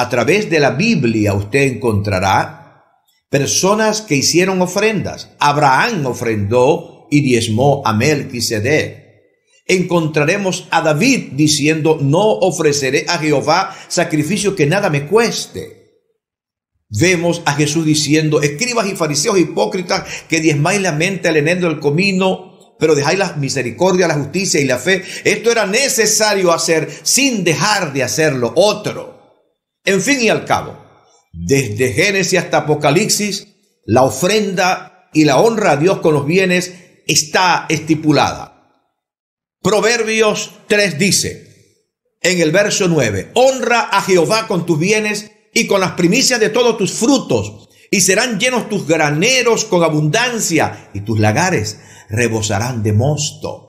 A través de la Biblia usted encontrará personas que hicieron ofrendas. Abraham ofrendó y diezmó a Melquisedec. Encontraremos a David diciendo, no ofreceré a Jehová sacrificio que nada me cueste. Vemos a Jesús diciendo, escribas y fariseos hipócritas que diezmáis la mente al enendo del comino, pero dejáis la misericordia, la justicia y la fe. Esto era necesario hacer sin dejar de hacerlo otro. En fin y al cabo, desde Génesis hasta Apocalipsis, la ofrenda y la honra a Dios con los bienes está estipulada. Proverbios 3 dice, en el verso 9, honra a Jehová con tus bienes y con las primicias de todos tus frutos, y serán llenos tus graneros con abundancia, y tus lagares rebosarán de mosto.